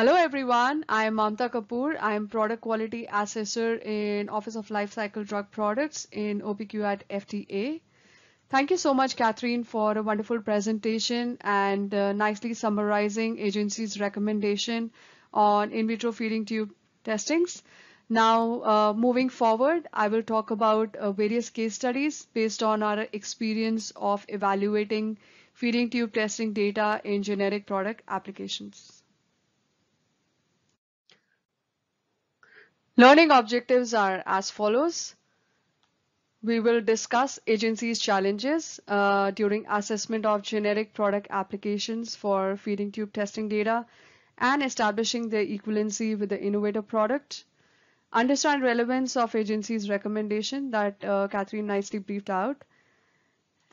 Hello everyone, I am Mamta Kapoor. I am Product Quality Assessor in Office of Lifecycle Drug Products in OPQ at FDA. Thank you so much, Catherine, for a wonderful presentation and uh, nicely summarizing agency's recommendation on in vitro feeding tube testings. Now, uh, moving forward, I will talk about uh, various case studies based on our experience of evaluating feeding tube testing data in generic product applications. Learning objectives are as follows. We will discuss agencies' challenges uh, during assessment of generic product applications for feeding tube testing data and establishing their equivalency with the innovator product. Understand relevance of agencies' recommendation that uh, Catherine nicely briefed out.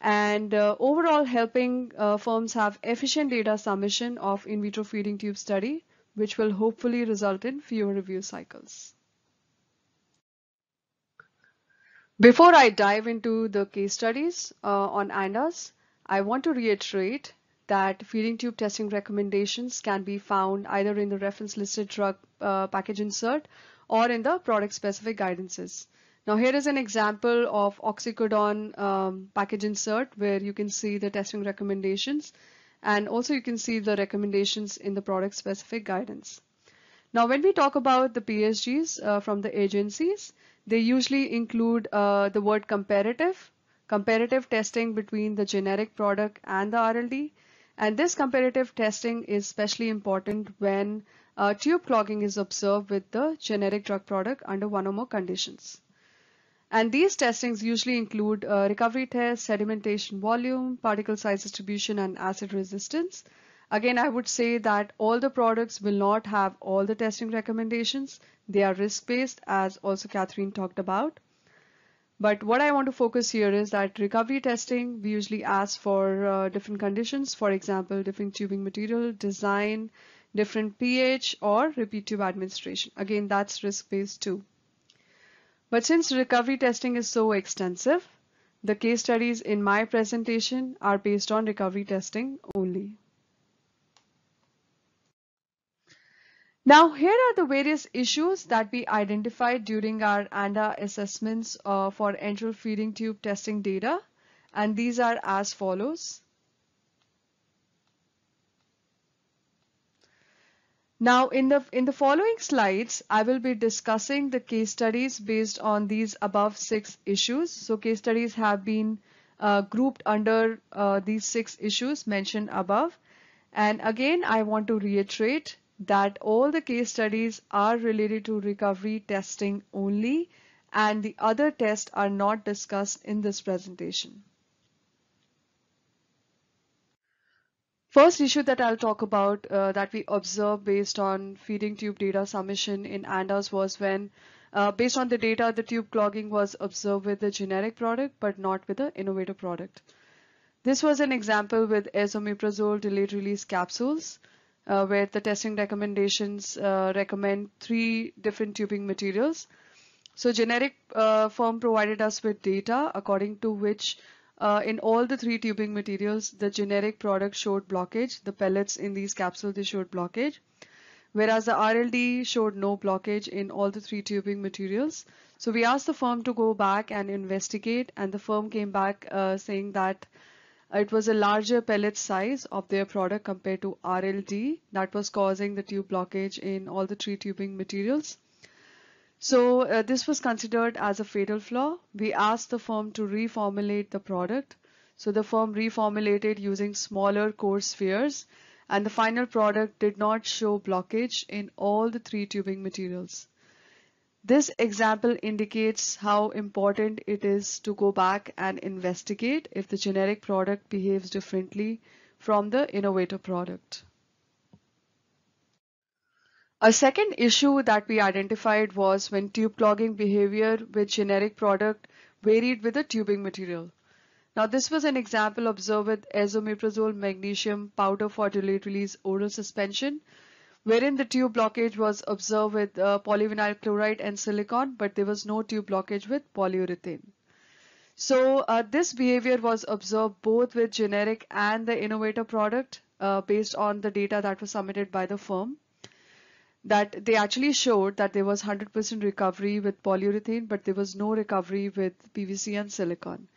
And uh, overall helping uh, firms have efficient data submission of in vitro feeding tube study, which will hopefully result in fewer review cycles. Before I dive into the case studies uh, on ANDAs, I want to reiterate that feeding tube testing recommendations can be found either in the reference listed drug uh, package insert or in the product specific guidances. Now here is an example of oxycodone um, package insert where you can see the testing recommendations and also you can see the recommendations in the product specific guidance. Now, when we talk about the PSGs uh, from the agencies, they usually include uh, the word comparative, comparative testing between the generic product and the RLD. And this comparative testing is especially important when uh, tube clogging is observed with the generic drug product under one or more conditions. And these testings usually include uh, recovery test, sedimentation volume, particle size distribution, and acid resistance. Again, I would say that all the products will not have all the testing recommendations. They are risk-based as also Catherine talked about. But what I want to focus here is that recovery testing, we usually ask for uh, different conditions, for example, different tubing material, design, different pH or repeat tube administration. Again, that's risk-based too. But since recovery testing is so extensive, the case studies in my presentation are based on recovery testing only. Now, here are the various issues that we identified during our ANDA assessments uh, for enteral feeding tube testing data, and these are as follows. Now, in the, in the following slides, I will be discussing the case studies based on these above six issues. So case studies have been uh, grouped under uh, these six issues mentioned above. And again, I want to reiterate that all the case studies are related to recovery testing only and the other tests are not discussed in this presentation. First issue that I'll talk about uh, that we observed based on feeding tube data submission in ANDAS was when uh, based on the data, the tube clogging was observed with the generic product, but not with the innovative product. This was an example with esomeprazole delayed release capsules uh, where the testing recommendations uh, recommend three different tubing materials. So generic uh, firm provided us with data according to which uh, in all the three tubing materials, the generic product showed blockage, the pellets in these capsules, they showed blockage. Whereas the RLD showed no blockage in all the three tubing materials. So we asked the firm to go back and investigate and the firm came back uh, saying that uh, it was a larger pellet size of their product compared to RLD that was causing the tube blockage in all the three tubing materials. So uh, this was considered as a fatal flaw. We asked the firm to reformulate the product. So the firm reformulated using smaller core spheres and the final product did not show blockage in all the three tubing materials. This example indicates how important it is to go back and investigate if the generic product behaves differently from the innovator product. A second issue that we identified was when tube clogging behavior with generic product varied with the tubing material. Now this was an example observed with esomeprazole magnesium powder for delayed release oral suspension wherein the tube blockage was observed with uh, polyvinyl chloride and silicon, but there was no tube blockage with polyurethane. So uh, this behavior was observed both with generic and the innovator product uh, based on the data that was submitted by the firm that they actually showed that there was 100% recovery with polyurethane, but there was no recovery with PVC and silicon.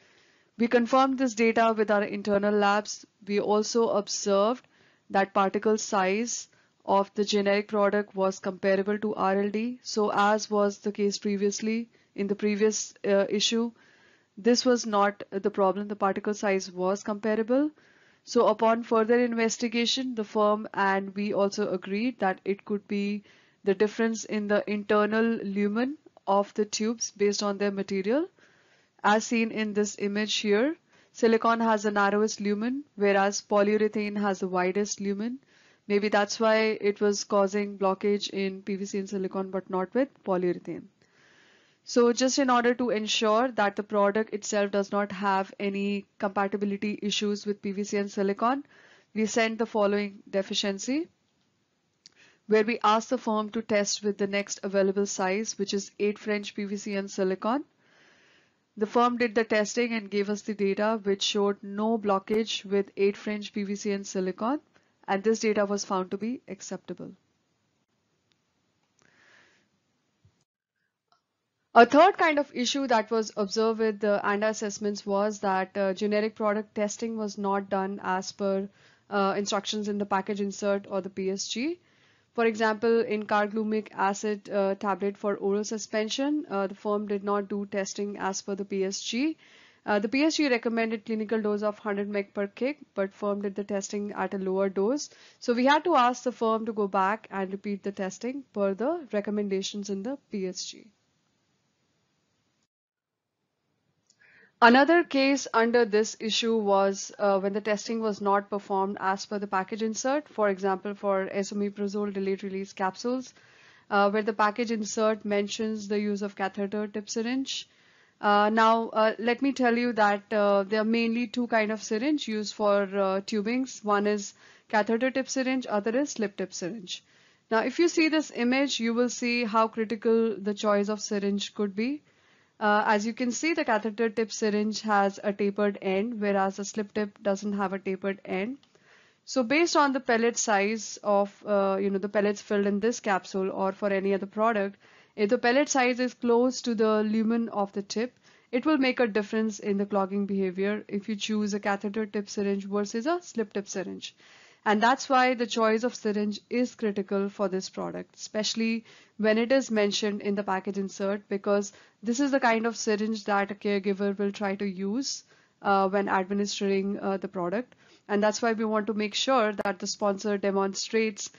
We confirmed this data with our internal labs. We also observed that particle size of the generic product was comparable to RLD. So as was the case previously in the previous uh, issue, this was not the problem. The particle size was comparable. So upon further investigation, the firm and we also agreed that it could be the difference in the internal lumen of the tubes based on their material. As seen in this image here, silicon has the narrowest lumen, whereas polyurethane has the widest lumen. Maybe that's why it was causing blockage in PVC and silicon, but not with polyurethane. So just in order to ensure that the product itself does not have any compatibility issues with PVC and silicon, we sent the following deficiency where we asked the firm to test with the next available size, which is 8 French PVC and silicon. The firm did the testing and gave us the data which showed no blockage with 8 French PVC and silicon and this data was found to be acceptable. A third kind of issue that was observed with the ANDA assessments was that uh, generic product testing was not done as per uh, instructions in the package insert or the PSG. For example, in carglumic acid uh, tablet for oral suspension, uh, the firm did not do testing as per the PSG uh, the PSG recommended clinical dose of 100 mg per kick, but firm did the testing at a lower dose. So we had to ask the firm to go back and repeat the testing per the recommendations in the PSG. Another case under this issue was uh, when the testing was not performed as per the package insert, for example, for esomeprazole delayed release capsules, uh, where the package insert mentions the use of catheter tip syringe. Uh, now, uh, let me tell you that uh, there are mainly two kind of syringe used for uh, tubings. One is catheter tip syringe, other is slip tip syringe. Now, if you see this image, you will see how critical the choice of syringe could be. Uh, as you can see, the catheter tip syringe has a tapered end, whereas the slip tip doesn't have a tapered end. So based on the pellet size of, uh, you know, the pellets filled in this capsule or for any other product, if the pellet size is close to the lumen of the tip, it will make a difference in the clogging behavior if you choose a catheter tip syringe versus a slip tip syringe. And that's why the choice of syringe is critical for this product, especially when it is mentioned in the package insert, because this is the kind of syringe that a caregiver will try to use uh, when administering uh, the product. And that's why we want to make sure that the sponsor demonstrates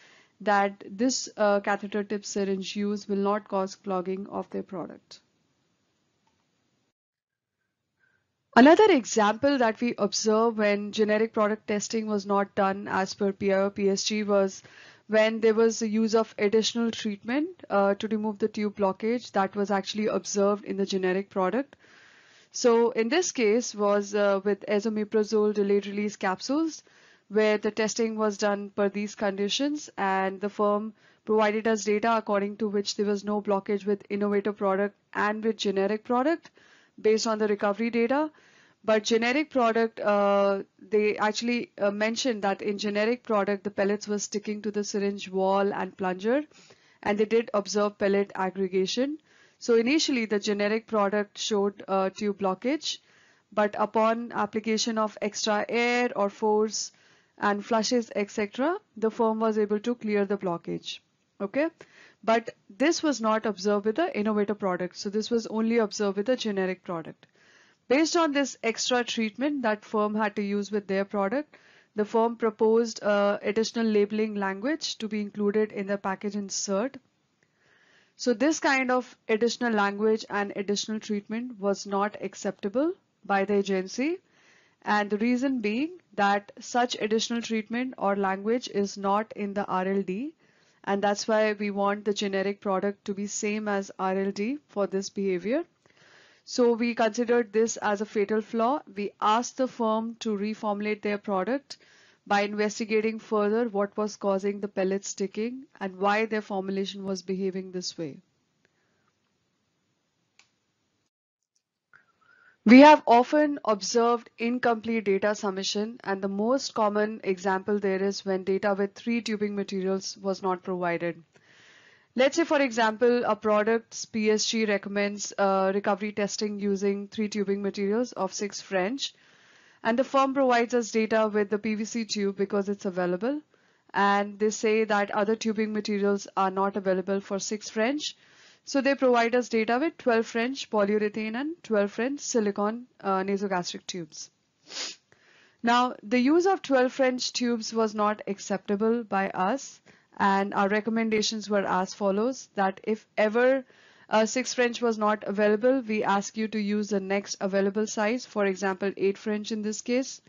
that this uh, catheter tip syringe use will not cause clogging of their product. Another example that we observed when generic product testing was not done as per PIO uh, PSG was when there was the use of additional treatment uh, to remove the tube blockage that was actually observed in the generic product. So in this case was uh, with esomeprazole delayed release capsules where the testing was done per these conditions and the firm provided us data according to which there was no blockage with innovator product and with generic product based on the recovery data. But generic product, uh, they actually uh, mentioned that in generic product, the pellets were sticking to the syringe wall and plunger, and they did observe pellet aggregation. So initially, the generic product showed uh, tube blockage, but upon application of extra air or force, and flushes, etc., the firm was able to clear the blockage. Okay, but this was not observed with the innovator product. So this was only observed with a generic product. Based on this extra treatment that firm had to use with their product, the firm proposed uh, additional labeling language to be included in the package insert. So this kind of additional language and additional treatment was not acceptable by the agency. And the reason being that such additional treatment or language is not in the RLD and that's why we want the generic product to be same as RLD for this behavior. So we considered this as a fatal flaw. We asked the firm to reformulate their product by investigating further what was causing the pellet sticking and why their formulation was behaving this way. We have often observed incomplete data submission and the most common example there is when data with three tubing materials was not provided. Let's say, for example, a product's PSG recommends uh, recovery testing using three tubing materials of six French and the firm provides us data with the PVC tube because it's available and they say that other tubing materials are not available for six French so they provide us data with 12 French polyurethane and 12 French silicone uh, nasogastric tubes. Now, the use of 12 French tubes was not acceptable by us and our recommendations were as follows that if ever uh, 6 French was not available, we ask you to use the next available size, for example 8 French in this case,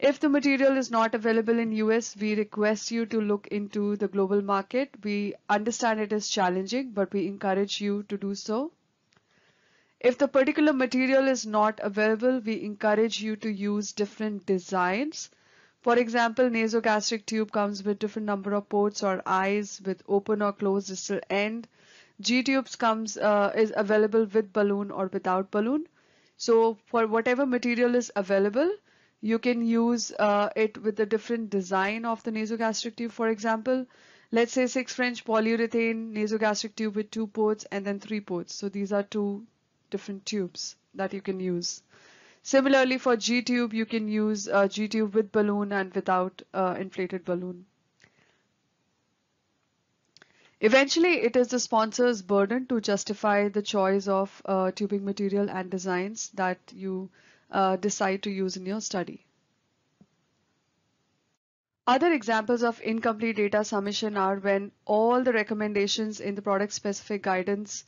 if the material is not available in US, we request you to look into the global market. We understand it is challenging, but we encourage you to do so. If the particular material is not available, we encourage you to use different designs. For example, nasogastric tube comes with different number of ports or eyes with open or closed distal end. G-tubes comes uh, is available with balloon or without balloon. So for whatever material is available, you can use uh, it with a different design of the nasogastric tube, for example. Let's say 6 French polyurethane nasogastric tube with two ports and then three ports. So these are two different tubes that you can use. Similarly, for G-tube, you can use uh, G-tube with balloon and without uh, inflated balloon. Eventually, it is the sponsor's burden to justify the choice of uh, tubing material and designs that you uh, decide to use in your study. Other examples of incomplete data submission are when all the recommendations in the product specific guidance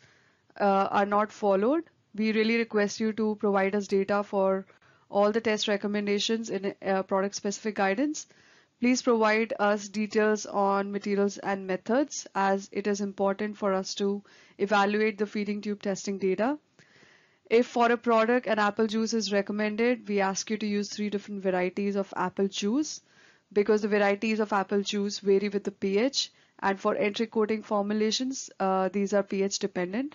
uh, are not followed. We really request you to provide us data for all the test recommendations in uh, product specific guidance. Please provide us details on materials and methods as it is important for us to evaluate the feeding tube testing data. If for a product an apple juice is recommended, we ask you to use three different varieties of apple juice because the varieties of apple juice vary with the pH and for entry coding formulations, uh, these are pH dependent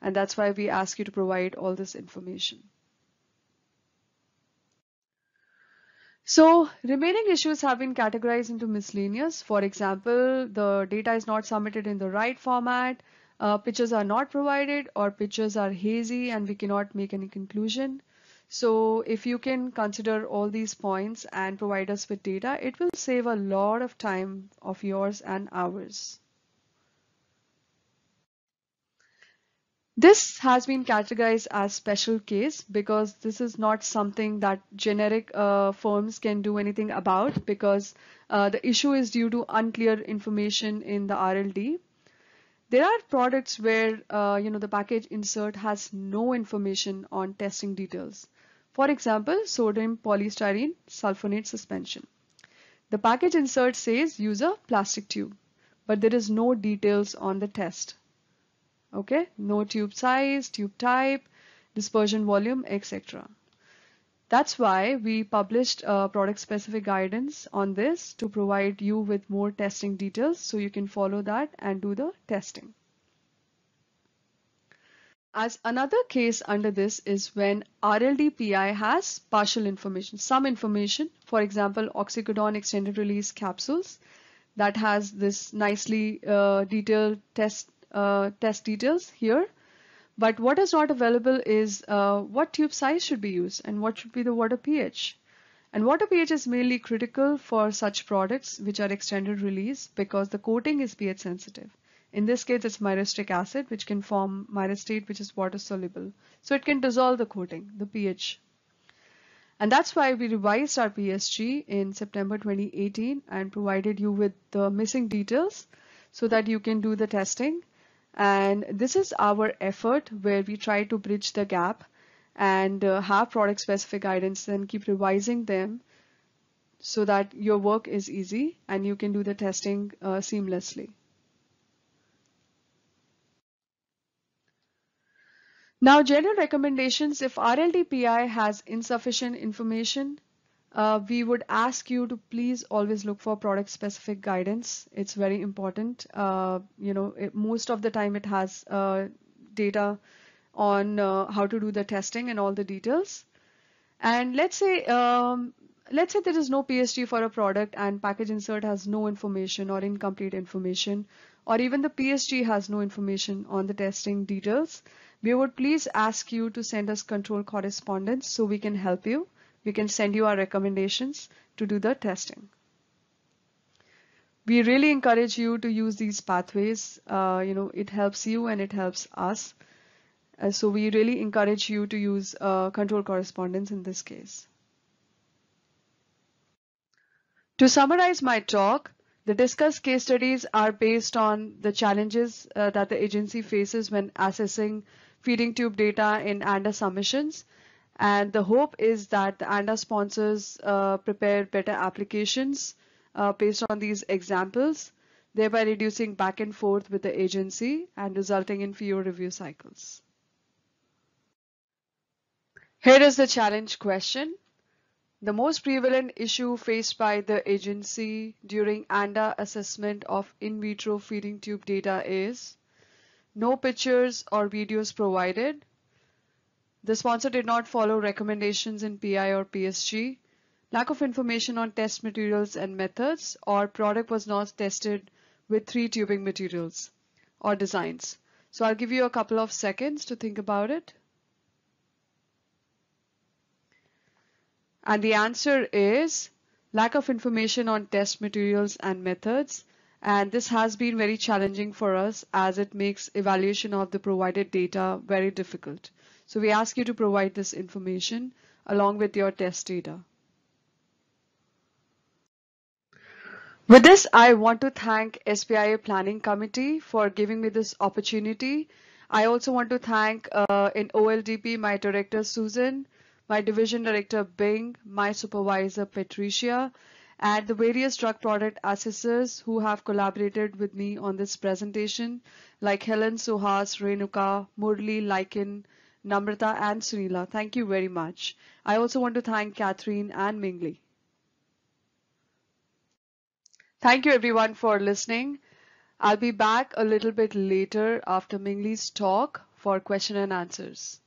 and that's why we ask you to provide all this information. So remaining issues have been categorized into miscellaneous. For example, the data is not submitted in the right format, uh, pictures are not provided or pictures are hazy and we cannot make any conclusion. So if you can consider all these points and provide us with data, it will save a lot of time of yours and ours. This has been categorized as special case because this is not something that generic uh, firms can do anything about because uh, the issue is due to unclear information in the RLD. There are products where uh, you know the package insert has no information on testing details. For example, sodium polystyrene sulfonate suspension. The package insert says use a plastic tube, but there is no details on the test. Okay, no tube size, tube type, dispersion volume, etc. That's why we published a product specific guidance on this to provide you with more testing details so you can follow that and do the testing. As another case under this is when RLDPI has partial information, some information, for example, oxycodone extended release capsules that has this nicely uh, detailed test, uh, test details here but what is not available is uh, what tube size should be used and what should be the water pH. And water pH is mainly critical for such products which are extended release because the coating is pH sensitive. In this case, it's myristic acid, which can form myristate, which is water soluble. So it can dissolve the coating, the pH. And that's why we revised our PSG in September 2018 and provided you with the missing details so that you can do the testing and this is our effort where we try to bridge the gap and uh, have product specific guidance and keep revising them so that your work is easy and you can do the testing uh, seamlessly. Now general recommendations if RLDPI has insufficient information uh, we would ask you to please always look for product specific guidance. It's very important. Uh, you know, it, most of the time it has uh, data on uh, how to do the testing and all the details. And let's say, um, let's say there is no PSG for a product and package insert has no information or incomplete information, or even the PSG has no information on the testing details. We would please ask you to send us control correspondence so we can help you we can send you our recommendations to do the testing. We really encourage you to use these pathways. Uh, you know, it helps you and it helps us. Uh, so we really encourage you to use uh, control correspondence in this case. To summarize my talk, the discussed case studies are based on the challenges uh, that the agency faces when assessing feeding tube data in ANDA submissions and the hope is that the ANDA sponsors uh, prepare better applications uh, based on these examples, thereby reducing back and forth with the agency and resulting in fewer review cycles. Here is the challenge question. The most prevalent issue faced by the agency during ANDA assessment of in vitro feeding tube data is no pictures or videos provided the sponsor did not follow recommendations in PI or PSG. Lack of information on test materials and methods or product was not tested with three tubing materials or designs. So I'll give you a couple of seconds to think about it. And the answer is lack of information on test materials and methods. And this has been very challenging for us as it makes evaluation of the provided data very difficult. So we ask you to provide this information along with your test data. With this, I want to thank SPIA Planning Committee for giving me this opportunity. I also want to thank uh, in OLDP my director Susan, my division director Bing, my supervisor Patricia, and the various drug product assessors who have collaborated with me on this presentation, like Helen Suhas, Renuka, Murli, Lycan, Namrata and Sunila. Thank you very much. I also want to thank Catherine and Mingley. Thank you everyone for listening. I'll be back a little bit later after Mingley's talk for question and answers.